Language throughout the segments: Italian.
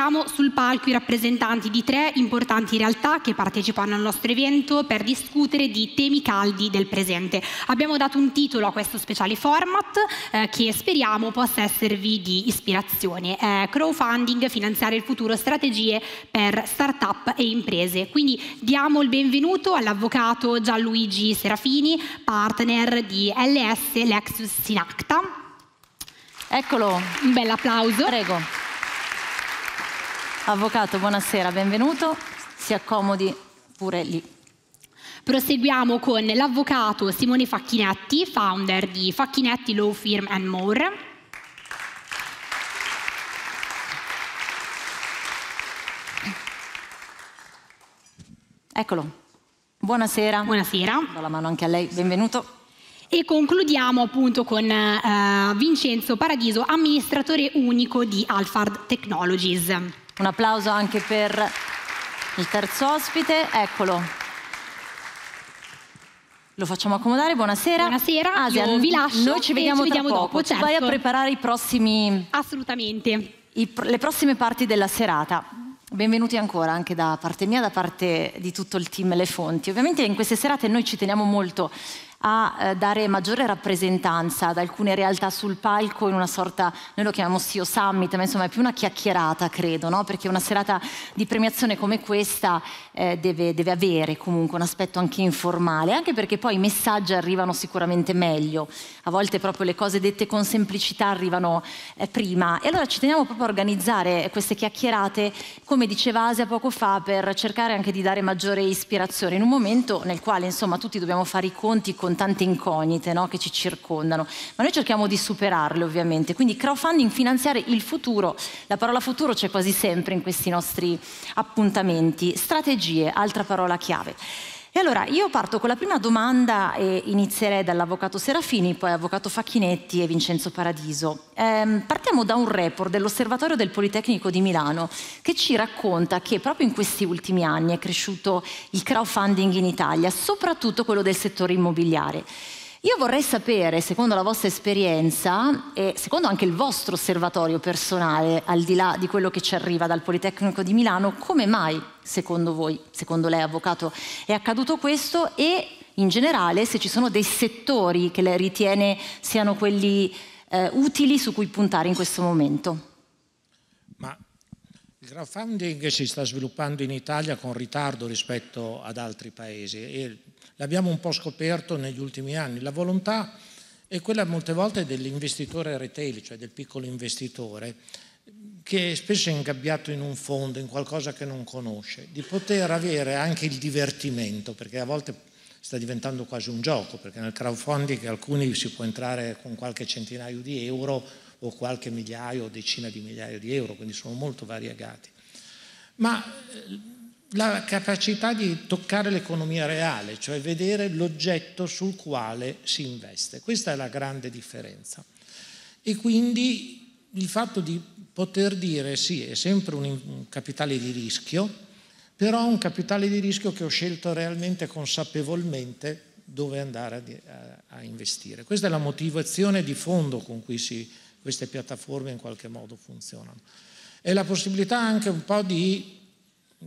Ospitiamo sul palco i rappresentanti di tre importanti realtà che partecipano al nostro evento per discutere di temi caldi del presente. Abbiamo dato un titolo a questo speciale format eh, che speriamo possa esservi di ispirazione. Eh, crowdfunding, finanziare il futuro, strategie per start-up e imprese. Quindi diamo il benvenuto all'avvocato Gianluigi Serafini, partner di LS Lexus Sinacta. Eccolo. Un bel applauso. Prego. Avvocato, buonasera, benvenuto. Si accomodi pure lì. Proseguiamo con l'avvocato Simone Facchinetti, founder di Facchinetti Law Firm and More. Eccolo. Buonasera. Buonasera. Do la mano anche a lei. Benvenuto. E concludiamo appunto con uh, Vincenzo Paradiso, amministratore unico di Alphard Technologies. Un applauso anche per il terzo ospite, eccolo. Lo facciamo accomodare, buonasera. Buonasera, Asian, io vi lascio. Noi ci vediamo, ci vediamo dopo. Certo. Vai a certo. preparare i prossimi... Assolutamente. I, le prossime parti della serata. Benvenuti ancora anche da parte mia, da parte di tutto il team Le Fonti. Ovviamente in queste serate noi ci teniamo molto a eh, dare maggiore rappresentanza ad alcune realtà sul palco in una sorta, noi lo chiamiamo CEO Summit, ma insomma è più una chiacchierata credo, no? perché una serata di premiazione come questa eh, deve, deve, avere comunque un aspetto anche informale, anche perché poi i messaggi arrivano sicuramente meglio, a volte proprio le cose dette con semplicità arrivano eh, prima e allora ci teniamo proprio a organizzare queste chiacchierate, come diceva Asia poco fa, per cercare anche di dare maggiore ispirazione in un momento nel quale insomma tutti dobbiamo fare i conti con con tante incognite no? che ci circondano, ma noi cerchiamo di superarle ovviamente, quindi crowdfunding, finanziare il futuro, la parola futuro c'è quasi sempre in questi nostri appuntamenti, strategie, altra parola chiave. E allora io parto con la prima domanda e inizierei dall'avvocato Serafini, poi avvocato Facchinetti e Vincenzo Paradiso. Ehm, partiamo da un report dell'Osservatorio del Politecnico di Milano che ci racconta che proprio in questi ultimi anni è cresciuto il crowdfunding in Italia, soprattutto quello del settore immobiliare. Io vorrei sapere, secondo la vostra esperienza e secondo anche il vostro osservatorio personale, al di là di quello che ci arriva dal Politecnico di Milano, come mai, secondo voi, secondo lei avvocato, è accaduto questo e in generale se ci sono dei settori che lei ritiene siano quelli eh, utili su cui puntare in questo momento? Il crowdfunding si sta sviluppando in Italia con ritardo rispetto ad altri paesi e l'abbiamo un po' scoperto negli ultimi anni. La volontà è quella molte volte dell'investitore retail, cioè del piccolo investitore, che è spesso è ingabbiato in un fondo, in qualcosa che non conosce, di poter avere anche il divertimento, perché a volte sta diventando quasi un gioco, perché nel crowdfunding alcuni si può entrare con qualche centinaio di euro o qualche migliaio o decina di migliaia di euro, quindi sono molto variegati. Ma eh, la capacità di toccare l'economia reale, cioè vedere l'oggetto sul quale si investe, questa è la grande differenza. E quindi il fatto di poter dire sì, è sempre un capitale di rischio, però un capitale di rischio che ho scelto realmente consapevolmente dove andare a, investire. Questa è la motivazione di fondo con cui si queste piattaforme in qualche modo funzionano. E la possibilità anche un po' di,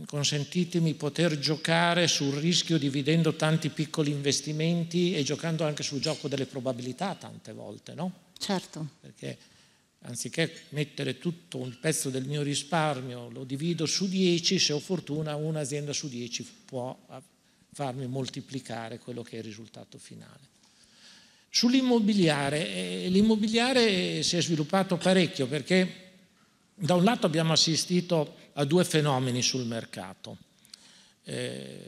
consentitemi, poter giocare sul rischio dividendo tanti piccoli investimenti e giocando anche sul gioco delle probabilità tante volte, no? Certo. Perché anziché mettere tutto un pezzo del mio risparmio, lo divido su 10, se ho fortuna un'azienda su 10 può ah, farmi moltiplicare quello che è il risultato finale. Sull'immobiliare, eh, l'immobiliare si è sviluppato parecchio perché da un lato abbiamo assistito a due fenomeni sul mercato. Eh,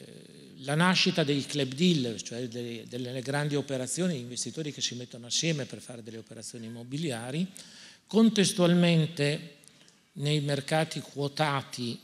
la nascita dei club deal, cioè delle, delle grandi operazioni, investitori che si mettono assieme per fare delle operazioni immobiliari, contestualmente nei mercati quotati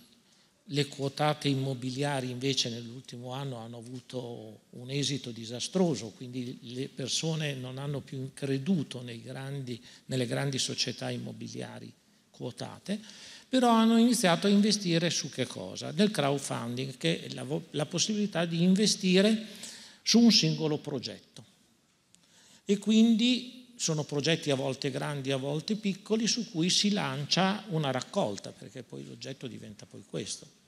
le quotate immobiliari invece nell'ultimo anno hanno avuto un esito disastroso, quindi le persone non hanno più creduto grandi, nelle grandi società immobiliari quotate, però hanno iniziato a investire su che cosa? Nel crowdfunding, che è la, la possibilità di investire su un singolo progetto. E quindi sono progetti a volte grandi, a volte piccoli, su cui si lancia una raccolta, perché poi l'oggetto diventa poi questo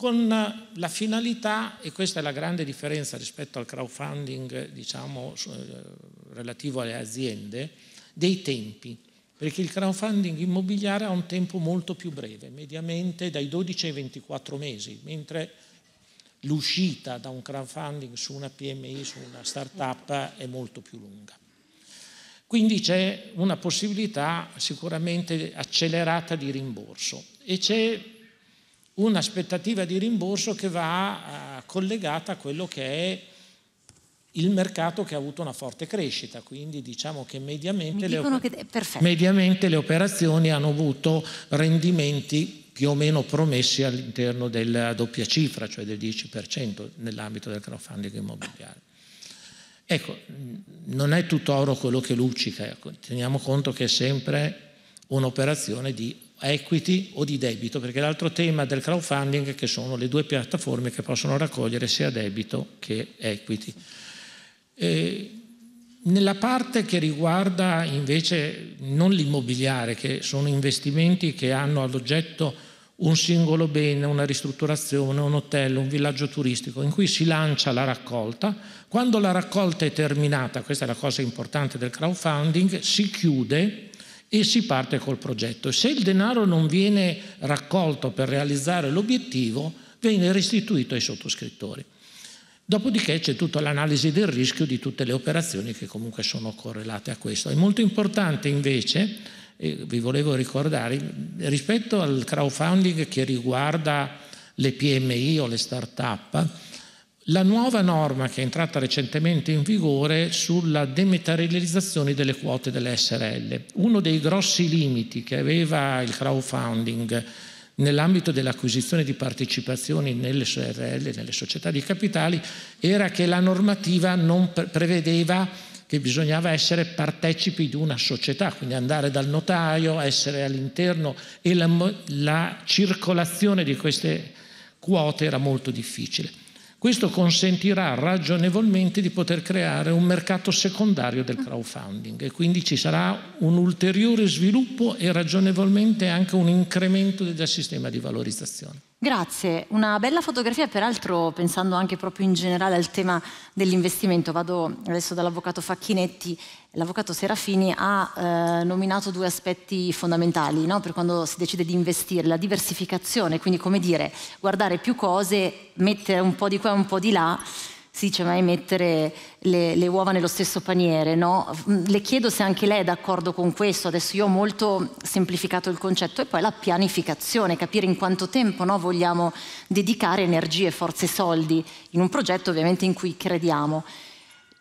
con eh, la finalità, e questa è la grande differenza rispetto al crowdfunding eh, diciamo, eh, relativo alle aziende, dei tempi, perché il crowdfunding immobiliare ha un tempo molto più breve, mediamente dai 12 ai 24 mesi, mentre l'uscita da un crowdfunding su una PMI, su una startup è molto più lunga. Quindi c'è una possibilità sicuramente accelerata di rimborso e c'è un'aspettativa di rimborso che va eh, collegata a quello che è il mercato che ha avuto una forte crescita, quindi diciamo che mediamente, le, op che mediamente le, operazioni hanno avuto rendimenti più o meno promessi all'interno della eh, doppia cifra, cioè del 10% nell'ambito del crowdfunding immobiliare. Ecco, non è tutto oro quello che luccica, ecco. teniamo conto che è sempre un'operazione di equity o di debito, perché l'altro tema del crowdfunding è che sono le due piattaforme che possono raccogliere sia debito che equity. E nella parte che riguarda invece non l'immobiliare, che sono investimenti che hanno all'oggetto un singolo bene, una ristrutturazione, un hotel, un villaggio turistico, in cui si lancia la raccolta. Quando la raccolta è terminata, questa è la cosa importante del crowdfunding, si chiude e si parte col progetto. Se il denaro non viene raccolto per realizzare l'obiettivo, viene restituito ai sottoscrittori. Dopodiché c'è tutta l'analisi del rischio di tutte le operazioni che comunque sono correlate a questo. È molto importante invece, vi volevo ricordare, rispetto al crowdfunding che riguarda le PMI o le start-up, la nuova norma che è entrata recentemente in vigore sulla dematerializzazione delle quote delle SRL. Uno dei grossi limiti che aveva il crowdfunding nell'ambito dell'acquisizione di partecipazioni nelle SRL, nelle società di capitali, era che la normativa non prevedeva che bisognava essere partecipi di una società, quindi andare dal notaio, essere all'interno e la, la circolazione di queste quote era molto difficile. Questo consentirà ragionevolmente di poter creare un mercato secondario del crowdfunding e quindi ci sarà un ulteriore sviluppo e ragionevolmente anche un incremento del sistema di valorizzazione. Grazie, una bella fotografia, peraltro pensando anche proprio in generale al tema dell'investimento, vado adesso dall'avvocato Facchinetti, l'avvocato Serafini ha eh, nominato due aspetti fondamentali no? per quando si decide di investire, la diversificazione, quindi come dire, guardare più cose, mettere un po' di qua e un po' di là, si dice mai mettere le, le uova nello stesso paniere, no? Mm, le chiedo se anche lei è d'accordo con questo, adesso io ho molto semplificato il concetto, e poi la pianificazione, capire in quanto tempo no, vogliamo dedicare energie, forze, soldi in un progetto ovviamente in cui crediamo.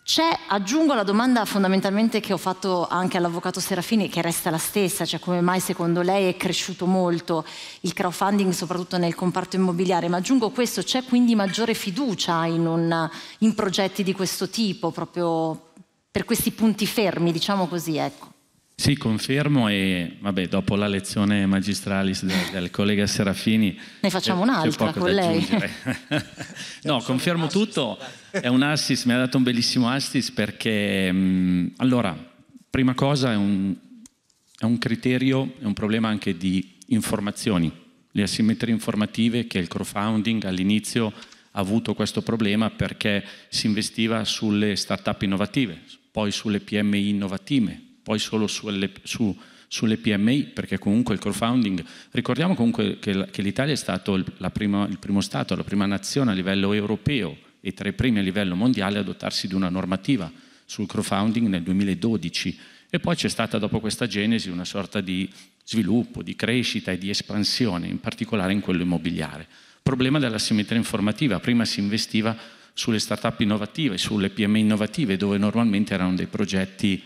C'è, aggiungo la domanda fondamentalmente che ho fatto anche all'avvocato Serafini, che resta la stessa, cioè come mai secondo lei è cresciuto molto il crowdfunding, soprattutto nel comparto immobiliare, ma aggiungo questo, c'è quindi maggiore fiducia in, un, in progetti di questo tipo, proprio per questi punti fermi, diciamo così, ecco. Sì, confermo e vabbè, dopo la lezione magistralis del, del collega Serafini... Ne facciamo un'altra con lei. no, confermo tutto, è un assist, mi ha dato un bellissimo assist perché, mh, mm, allora, prima cosa è un, è un criterio, è un problema anche di informazioni, le asimmetrie informative che il crowdfunding all'inizio ha avuto questo problema perché si investiva sulle start-up innovative, poi sulle PMI innovative, poi solo sulle, su, sulle PMI, perché comunque il crowdfunding, ricordiamo comunque che, che l'Italia è stato il, prima, il primo Stato, la prima nazione a livello europeo e tra i primi a livello mondiale ad adottarsi di una normativa sul crowdfunding nel 2012 e poi c'è stata dopo questa genesi una sorta di sviluppo, di crescita e di espansione, in particolare in quello immobiliare. Problema della simmetria informativa, prima si investiva sulle start-up innovative, sulle PMI innovative, dove normalmente erano dei progetti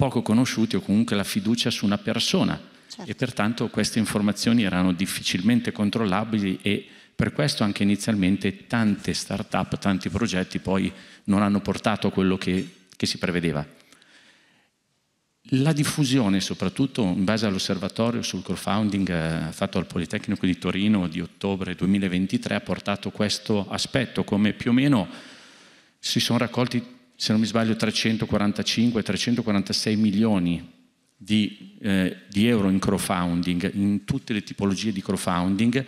poco conosciuti o comunque la fiducia su una persona certo. e pertanto queste informazioni erano difficilmente controllabili e per questo anche inizialmente tante start-up, tanti progetti poi non hanno portato a quello che, che si prevedeva. La diffusione, soprattutto in base all'osservatorio sul crowdfunding eh, fatto al Politecnico di Torino di ottobre 2023, ha portato questo aspetto, come più o meno si sono raccolti se non mi sbaglio, 345-346 milioni di, eh, di, euro in crowdfunding, in tutte le tipologie di crowdfunding.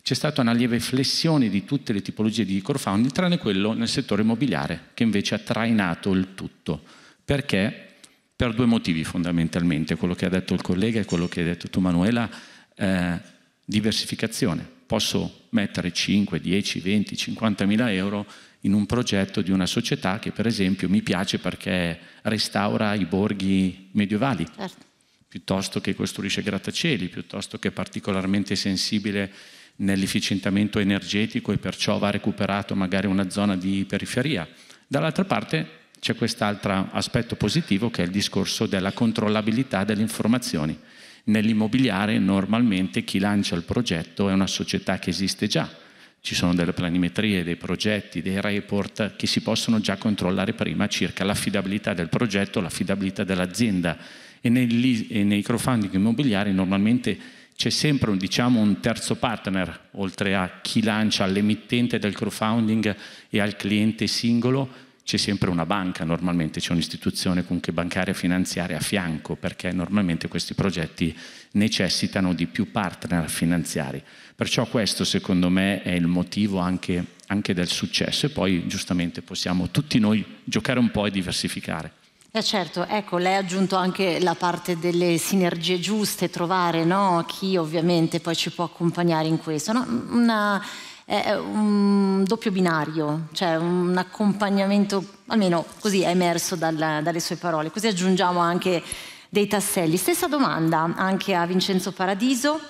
C'è stata una lieve flessione di tutte le tipologie di crowdfunding, tranne quello nel settore immobiliare, che invece ha trainato il tutto. Perché? Per due motivi fondamentalmente, quello che ha detto il collega e quello che hai detto tu Manuela, eh, diversificazione. Posso mettere 5, 10, 20, 50 mila euro in un progetto di una società che per esempio mi piace perché restaura i borghi medievali, certo. piuttosto che costruisce grattacieli, piuttosto che è particolarmente sensibile nell'efficientamento energetico e perciò va recuperato magari una zona di periferia. Dall'altra parte c'è quest'altro aspetto positivo che è il discorso della controllabilità delle informazioni. Nell'immobiliare normalmente chi lancia il progetto è una società che esiste già, ci sono delle planimetrie, dei progetti, dei report che si possono già controllare prima circa l'affidabilità del progetto, l'affidabilità dell'azienda e, e nei crowdfunding immobiliari normalmente c'è sempre un, diciamo, un, terzo partner, oltre a chi lancia all'emittente del crowdfunding e al cliente singolo, c'è sempre una banca normalmente, c'è un'istituzione comunque bancaria e finanziaria a fianco, perché normalmente questi progetti necessitano di più partner finanziari. Perciò questo secondo me è il motivo anche, anche del successo e poi giustamente possiamo tutti noi giocare un po' e diversificare. Eh certo, ecco, lei ha aggiunto anche la parte delle sinergie giuste, trovare no? chi ovviamente poi ci può accompagnare in questo. No? Una, eh, un doppio binario, cioè un accompagnamento, almeno così è emerso dalla, dalle sue parole. Così aggiungiamo anche dei tasselli. Stessa domanda anche a Vincenzo Paradiso.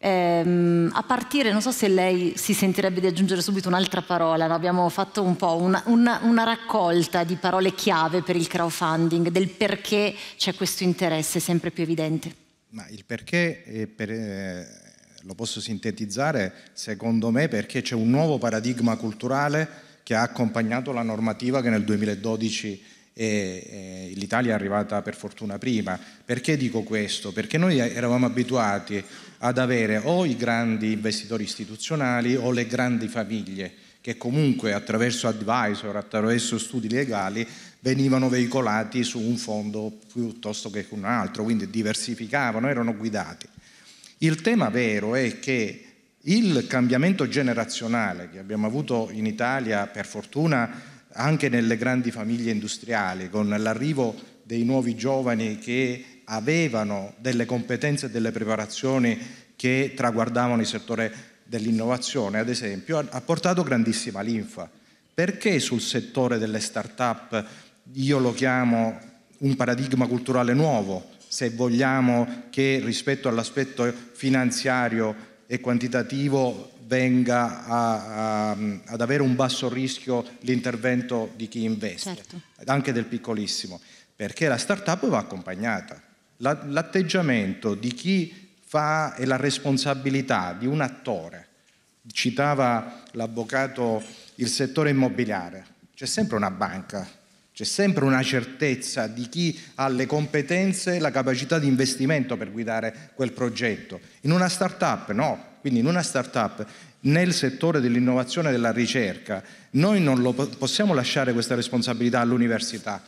Ehm, a partire, non so se lei si sentirebbe di aggiungere subito un'altra parola, no? abbiamo fatto un po' una, una, una, raccolta di parole chiave per il crowdfunding, del perché c'è questo interesse sempre più evidente. Ma il perché eh, per, eh, lo posso sintetizzare secondo me perché c'è un nuovo paradigma culturale che ha accompagnato la normativa che nel 2012 e, e eh, l'Italia è arrivata per fortuna prima. Perché dico questo? Perché noi eravamo abituati ad avere o i grandi investitori istituzionali o le grandi famiglie che comunque attraverso advisor, attraverso studi legali venivano veicolati su un fondo piuttosto che su un altro, quindi diversificavano, erano guidati. Il tema vero è che il cambiamento generazionale che abbiamo avuto in Italia, per fortuna, anche nelle grandi famiglie industriali, con l'arrivo dei nuovi giovani che avevano delle competenze e delle preparazioni che traguardavano il settore dell'innovazione, ad esempio, ha portato grandissima linfa. Perché sul settore delle start-up io lo chiamo un paradigma culturale nuovo, se vogliamo che rispetto all'aspetto finanziario e quantitativo venga a, a, ad avere un basso rischio l'intervento di chi investe, certo. anche del piccolissimo, perché la startup va accompagnata. La, l'atteggiamento di chi fa e la responsabilità di un attore, citava l'avvocato il settore immobiliare, c'è sempre una banca, c'è sempre una certezza di chi ha le competenze e la capacità di investimento per guidare quel progetto. In una start-up no, quindi in una startup, nel settore dell'innovazione e della ricerca, noi non lo possiamo lasciare questa responsabilità all'università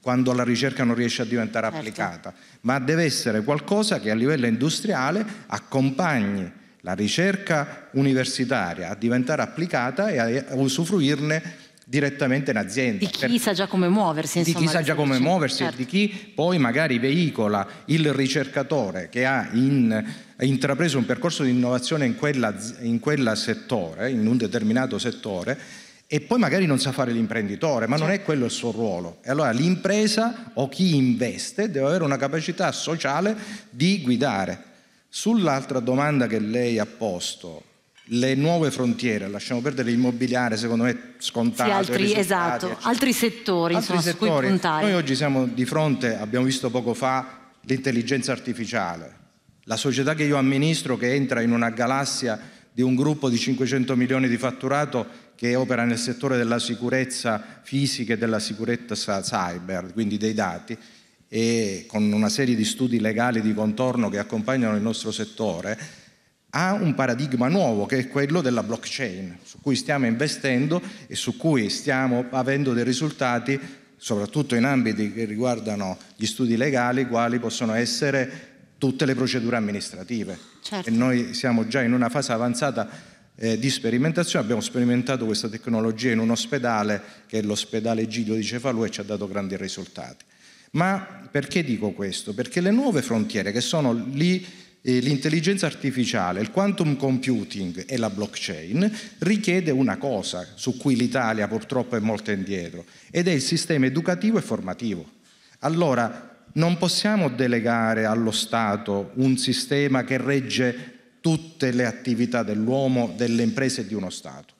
quando la ricerca non riesce a diventare certo. applicata, ma deve essere qualcosa che a livello industriale accompagni la ricerca universitaria a diventare applicata e a usufruirne direttamente in azienda. Di chi per, sa già come muoversi, insomma. Di chi sa già come muoversi certo. e di chi poi magari veicola il ricercatore che ha in, intrapreso un percorso di innovazione in, quella, in quel settore, in un determinato settore, e poi magari non sa fare l'imprenditore, ma certo. non è certo. quello il suo ruolo. E allora l'impresa o chi investe deve avere una capacità sociale di guidare. Sull'altra domanda che lei ha posto, le nuove frontiere, lasciamo perdere l'immobiliare, secondo me scontato. Sì, altri, risultati, esatto, altri settori, altri insomma, settori. Noi oggi siamo di fronte, abbiamo visto poco fa, l'intelligenza artificiale, la società che io amministro che entra in una galassia di un gruppo di 500 milioni di fatturato che opera nel settore della sicurezza fisica e della sicurezza cyber, quindi dei dati, e con una serie di studi legali di contorno che accompagnano il nostro settore, a un paradigma nuovo che è quello della blockchain, su cui stiamo investendo e su cui stiamo avendo dei risultati, soprattutto in ambiti che riguardano gli studi legali, quali possono essere tutte le procedure amministrative. Certo. E noi siamo già in una fase avanzata eh, di sperimentazione, abbiamo sperimentato questa tecnologia in un ospedale che è l'ospedale Giglio di Cefalù e ci ha dato grandi risultati. Ma perché dico questo? Perché le nuove frontiere che sono lì l'intelligenza artificiale, il quantum computing e la blockchain richiede una cosa su cui l'Italia purtroppo è molto indietro ed è il sistema educativo e formativo. Allora non possiamo delegare allo Stato un sistema che regge tutte le attività dell'uomo, delle imprese e di uno Stato.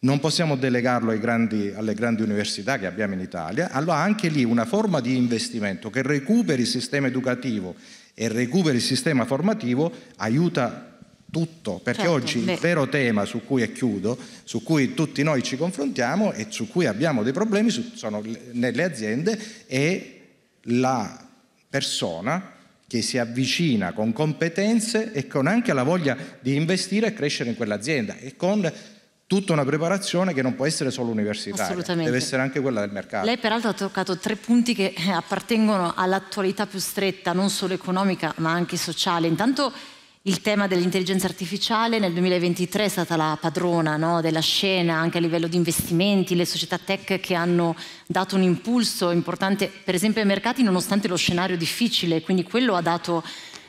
Non possiamo delegarlo grandi, alle grandi università che abbiamo in Italia, allora anche lì una forma di investimento che recuperi il sistema educativo e recuperi il sistema formativo aiuta tutto, perché certo, oggi beh. il vero tema su cui e chiudo, su cui tutti noi ci confrontiamo e su cui abbiamo dei problemi su, sono nelle aziende è la persona che si avvicina con competenze e con anche la voglia di investire e crescere in quell'azienda e con tutta una preparazione che non può essere solo universitaria, deve essere anche quella del mercato. Lei peraltro ha toccato tre punti che eh, appartengono all'attualità più stretta, non solo economica ma anche sociale. Intanto il tema dell'intelligenza artificiale nel 2023 è stata la padrona no, della scena anche a livello di investimenti, le società tech che hanno dato un impulso importante per esempio ai mercati nonostante lo scenario difficile, quindi quello ha dato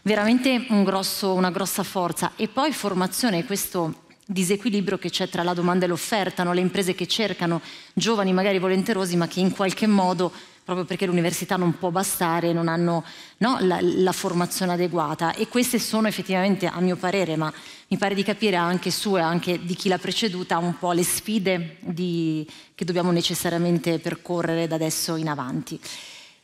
veramente un grosso, una grossa forza. E poi formazione, questo disequilibrio che c'è tra la domanda e l'offerta, no? le imprese che cercano giovani magari volenterosi ma che in qualche modo, proprio perché l'università non può bastare, non hanno no? la, la, formazione adeguata e queste sono effettivamente, a mio parere, ma mi pare di capire anche su e anche di chi l'ha preceduta, un po' le sfide di, che dobbiamo necessariamente percorrere da adesso in avanti.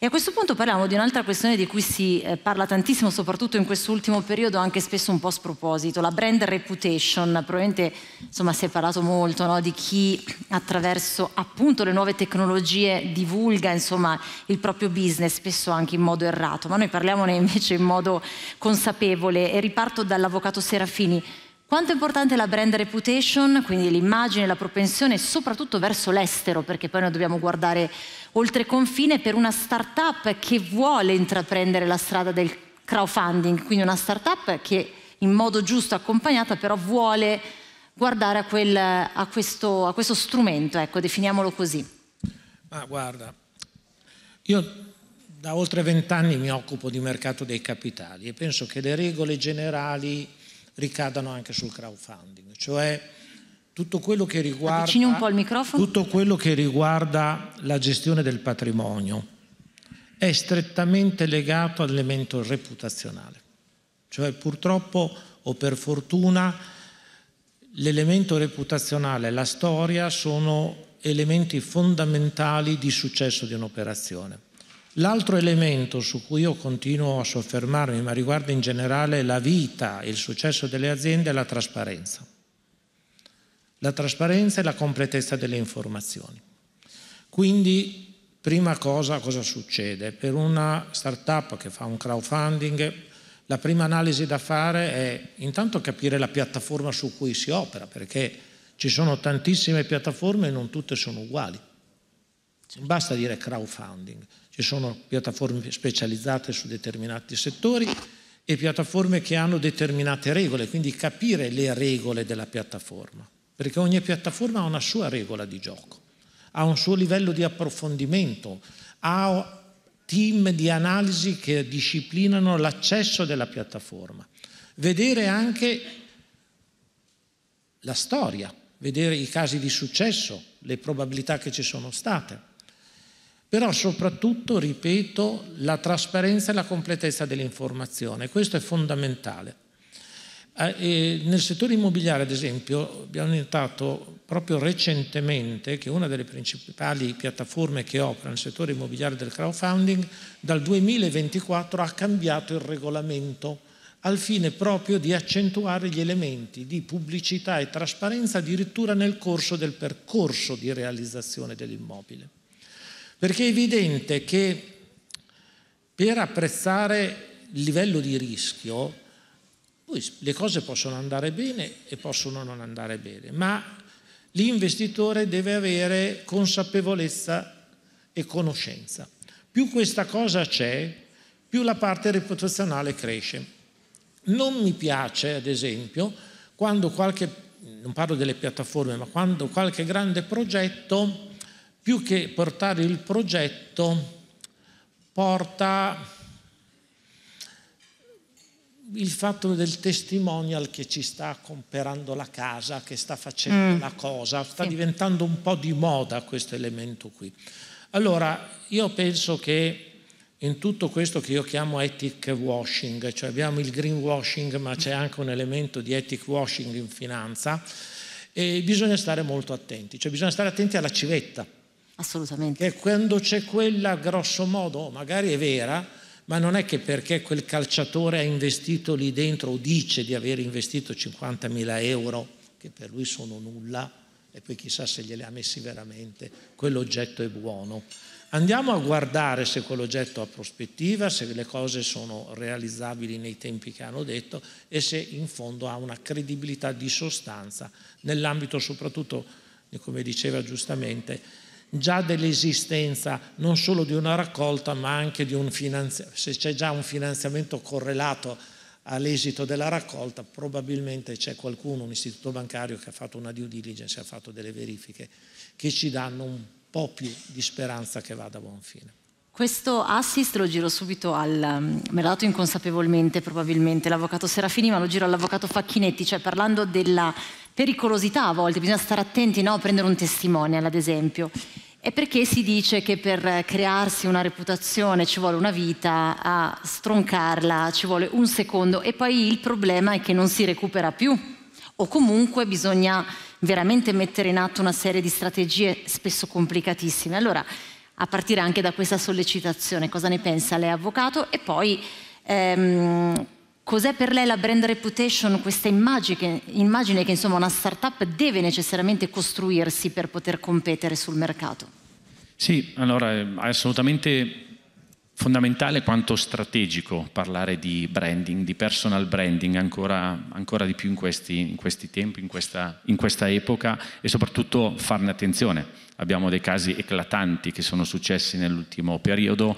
E a questo punto parliamo di un'altra questione di cui si eh, parla tantissimo, soprattutto in quest'ultimo periodo, anche spesso un po' a sproposito, la brand reputation. Probabilmente insomma, si è parlato molto no? di chi attraverso appunto le nuove tecnologie divulga insomma, il proprio business, spesso anche in modo errato, ma noi parliamone invece in modo consapevole. E riparto dall'avvocato Serafini. Quanto è importante la brand reputation, quindi l'immagine, la propensione, soprattutto verso l'estero, perché poi noi dobbiamo guardare oltre confine per una startup che vuole intraprendere la strada del crowdfunding, quindi una startup che in modo giusto accompagnata però vuole guardare a, quel, a, questo, a questo, strumento, ecco, definiamolo così. Ma guarda, io da oltre vent'anni mi occupo di mercato dei capitali e penso che le regole generali ricadano anche sul crowdfunding, cioè tutto quello, riguarda, tutto quello che riguarda la gestione del patrimonio è strettamente legato all'elemento reputazionale. Cioè purtroppo o per fortuna l'elemento reputazionale e la storia sono elementi fondamentali di successo di un'operazione. L'altro elemento su cui io continuo a soffermarmi, ma riguarda in generale la vita e il successo delle aziende, è la trasparenza. La trasparenza e la completezza delle informazioni. Quindi, prima cosa, cosa succede? Per una startup che fa un crowdfunding, la prima analisi da fare è intanto capire la piattaforma su cui si opera, perché ci sono tantissime piattaforme e non tutte sono uguali. basta dire crowdfunding ci sono piattaforme specializzate su determinati settori e piattaforme che hanno determinate regole, quindi capire le regole della piattaforma, perché ogni piattaforma ha una sua regola di gioco, ha un suo livello di approfondimento, ha team di analisi che disciplinano l'accesso della piattaforma. Vedere anche la storia, vedere i casi di successo, le probabilità che ci sono state però soprattutto, ripeto, la trasparenza e la completezza dell'informazione, questo è fondamentale. Eh, e nel settore immobiliare, ad esempio, abbiamo notato proprio recentemente che una delle principali piattaforme che opera nel settore immobiliare del crowdfunding dal 2024 ha cambiato il regolamento al fine proprio di accentuare gli elementi di pubblicità e trasparenza addirittura nel corso del percorso di realizzazione dell'immobile. Perché è evidente che per apprezzare il livello di rischio, poi le cose possono andare bene e possono non andare bene, ma l'investitore deve avere consapevolezza e conoscenza. Più questa cosa c'è, più la parte reputazionale cresce. Non mi piace, ad esempio, quando qualche, non parlo delle piattaforme, ma quando qualche grande progetto più che portare il progetto, porta il fatto del testimonial che ci sta comprando la casa, che sta facendo mm. la cosa, sta sì. diventando un po' di moda questo elemento qui. Allora, io penso che in tutto questo che io chiamo ethic washing, cioè abbiamo il greenwashing, ma c'è anche un elemento di ethic washing in finanza, e bisogna stare molto attenti, cioè bisogna stare attenti alla civetta, Assolutamente. Che quando c'è quella, grosso modo, oh, magari è vera, ma non è che perché quel calciatore ha investito lì dentro o dice di aver investito 50.000 euro, che per lui sono nulla, e poi chissà se gliele ha messi veramente, quell'oggetto è buono. Andiamo a guardare se quell'oggetto ha prospettiva, se le cose sono realizzabili nei tempi che hanno detto e se in fondo ha una credibilità di sostanza nell'ambito soprattutto, come diceva giustamente, già dell'esistenza non solo di una raccolta ma anche di un finanziamento, se c'è già un finanziamento correlato all'esito della raccolta probabilmente c'è qualcuno, un istituto bancario che ha fatto una due diligence, ha fatto delle verifiche che ci danno un po' più di speranza che vada a buon fine. Questo assist lo giro subito al... Mm, me l'ha dato inconsapevolmente probabilmente l'avvocato Serafini, ma lo giro all'avvocato Facchinetti, cioè parlando della pericolosità a volte, bisogna stare attenti no, a prendere un testimonial ad esempio. È perché si dice che per crearsi una reputazione ci vuole una vita, a stroncarla ci vuole un secondo e poi il problema è che non si recupera più o comunque bisogna veramente mettere in atto una serie di strategie spesso complicatissime. Allora, a partire anche da questa sollecitazione. Cosa ne pensa lei, avvocato? E poi ehm, cos'è per lei la brand reputation, questa immagine, immagine che insomma, una startup deve necessariamente costruirsi per poter competere sul mercato? Sì, allora è assolutamente fondamentale quanto strategico parlare di branding, di personal branding ancora, ancora di più in questi, in questi tempi, in questa, in questa, epoca e soprattutto farne attenzione. Abbiamo dei casi eclatanti che sono successi nell'ultimo periodo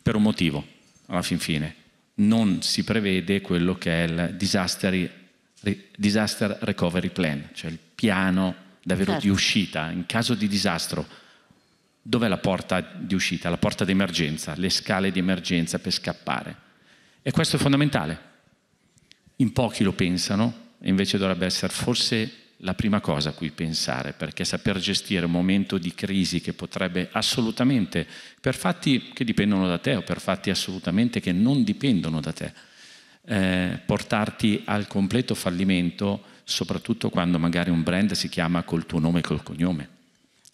per un motivo, alla fin fine. Non si prevede quello che è il disaster, disaster recovery plan, cioè il piano davvero certo. di uscita in caso di disastro Dov'è la porta di uscita, la porta di emergenza, le scale di emergenza per scappare? E questo è fondamentale. In pochi lo pensano, e invece dovrebbe essere forse la prima cosa a cui pensare, perché saper gestire un momento di crisi che potrebbe assolutamente, per fatti che dipendono da te o per fatti assolutamente che non dipendono da te, eh, portarti al completo fallimento, soprattutto quando magari un brand si chiama col tuo nome e col cognome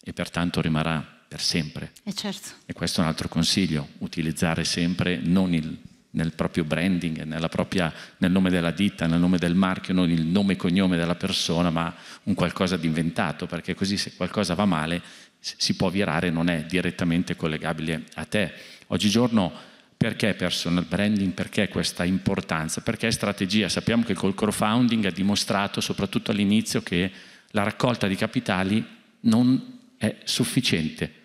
e pertanto rimarrà per sempre. Eh certo. E questo è un altro consiglio, utilizzare sempre non il, nel proprio branding, nella propria, nel nome della ditta, nel nome del marchio, non il nome e cognome della persona, ma un qualcosa di inventato, perché così se qualcosa va male si può virare, non è direttamente collegabile a te. Oggigiorno perché personal branding, perché questa importanza, perché strategia. Sappiamo che col crowdfunding ha dimostrato, soprattutto all'inizio, che la raccolta di capitali non è sufficiente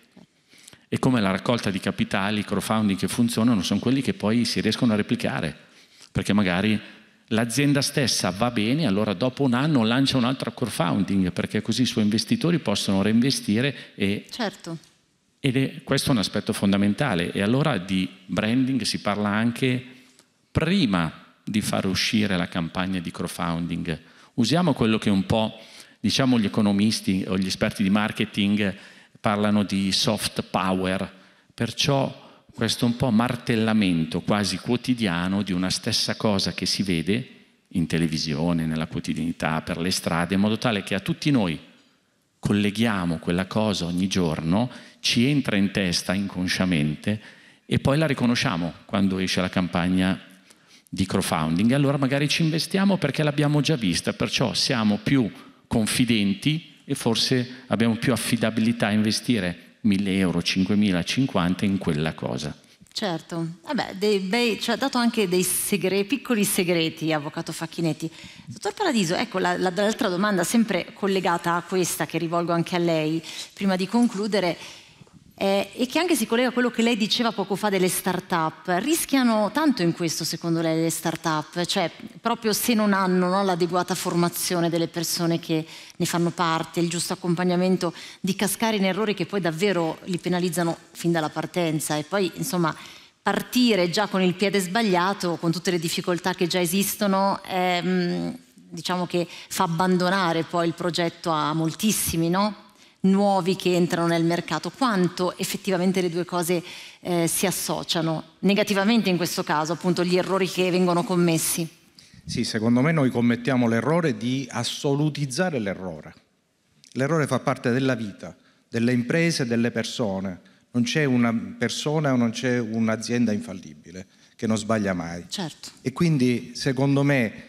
e come la raccolta di capitali, i crowdfunding che funzionano sono quelli che poi si riescono a replicare, perché magari l'azienda stessa va bene, allora dopo un anno lancia un altro crowdfunding, perché così i suoi investitori possono reinvestire e... Certo. Ed è questo è un aspetto fondamentale. E allora di branding si parla anche prima di far uscire la campagna di crowdfunding. Usiamo quello che un po', diciamo, gli economisti o gli esperti di marketing parlano di soft power, perciò questo un po' martellamento quasi quotidiano di una stessa cosa che si vede in televisione, nella quotidianità, per le strade, in modo tale che a tutti noi colleghiamo quella cosa ogni giorno, ci entra in testa inconsciamente e poi la riconosciamo quando esce la campagna di crowdfunding. Allora magari ci investiamo perché l'abbiamo già vista, perciò siamo più confidenti e forse abbiamo più affidabilità a investire 1000 euro, 5.000, 50 in quella cosa. Certo, vabbè, ci ha dato anche dei segre, piccoli segreti, Avvocato Facchinetti. Dottor Paradiso, ecco la, la, l'altra domanda sempre collegata a questa che rivolgo anche a lei, prima di concludere eh, e che anche si collega a quello che lei diceva poco fa delle start-up. Rischiano tanto in questo, secondo lei, le start-up, cioè proprio se non hanno no, l'adeguata formazione delle persone che ne fanno parte, il giusto accompagnamento, di cascare in errori che poi davvero li penalizzano fin dalla partenza e poi, insomma, partire già con il piede sbagliato, con tutte le difficoltà che già esistono, ehm, diciamo che fa abbandonare poi il progetto a moltissimi, no? nuovi che entrano nel mercato, quanto effettivamente le due cose eh, si associano, negativamente in questo caso, appunto gli errori che vengono commessi. Sì, secondo me noi commettiamo l'errore di assolutizzare l'errore. L'errore fa parte della vita, delle imprese, delle persone. Non c'è una persona o non c'è un'azienda infallibile che non sbaglia mai. Certo. E quindi, secondo me,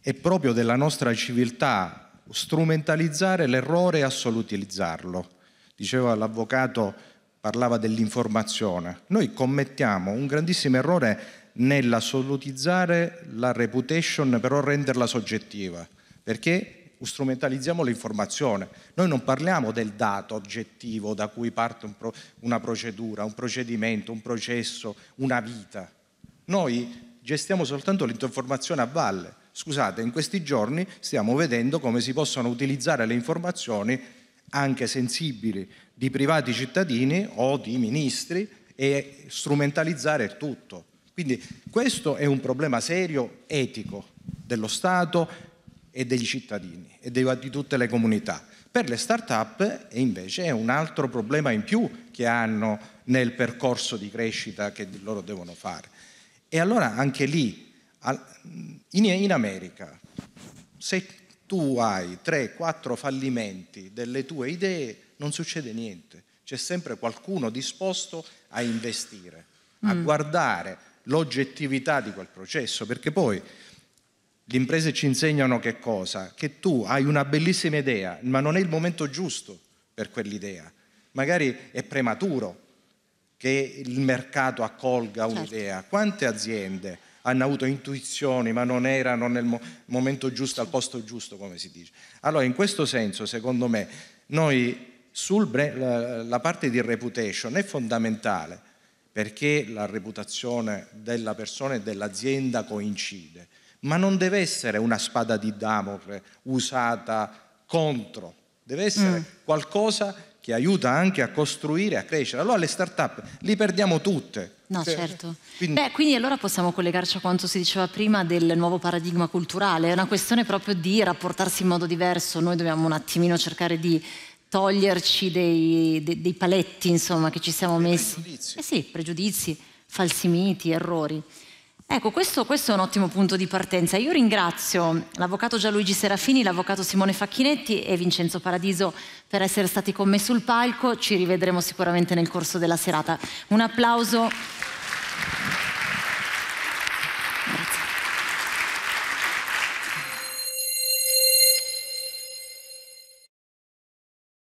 è proprio della nostra civiltà strumentalizzare l'errore e assolutizzarlo. Diceva l'avvocato, parlava dell'informazione. Noi commettiamo un grandissimo errore nell'assolutizzare la reputation, però renderla soggettiva, perché strumentalizziamo l'informazione. Noi non parliamo del dato oggettivo da cui parte un pro- una procedura, un procedimento, un processo, una vita. Noi gestiamo soltanto l'informazione a valle. Scusate, in questi giorni stiamo vedendo come si possono utilizzare le informazioni anche sensibili di privati cittadini o di ministri e strumentalizzare tutto. Quindi questo è un problema serio, etico, dello Stato e degli cittadini e di tutte le comunità. Per le start-up invece è un altro problema in più che hanno nel percorso di crescita che loro devono fare. E allora anche lì in America, se tu hai 3-4 fallimenti delle tue idee, non succede niente. C'è sempre qualcuno disposto a investire, a mm. guardare l'oggettività di quel processo, perché poi le imprese ci insegnano che cosa? Che tu hai una bellissima idea, ma non è il momento giusto per quell'idea. Magari è prematuro che il mercato accolga certo. un'idea. Quante aziende hanno avuto intuizioni ma non erano nel mo- momento giusto, al posto giusto, come si dice. Allora, in questo senso, secondo me, noi sul bre- la, la parte di reputation è fondamentale perché la reputazione della persona e dell'azienda coincide, ma non deve essere una spada di Damocle usata contro, deve essere mm. qualcosa che aiuta anche a costruire, a crescere. Allora le start-up li perdiamo tutte, No, certo. Quindi, Beh, quindi allora possiamo collegarci a quanto si diceva prima del nuovo paradigma culturale, è una questione proprio di rapportarsi in modo diverso, noi dobbiamo un attimino cercare di toglierci dei, dei, dei paletti insomma, che ci siamo messi. Pregiudizi. Eh sì, pregiudizi, falsi miti, errori. Ecco, questo, questo, è un ottimo punto di partenza. Io ringrazio l'avvocato Gianluigi Serafini, l'avvocato Simone Facchinetti e Vincenzo Paradiso per essere stati con me sul palco. Ci rivedremo sicuramente nel corso della serata. Un applauso.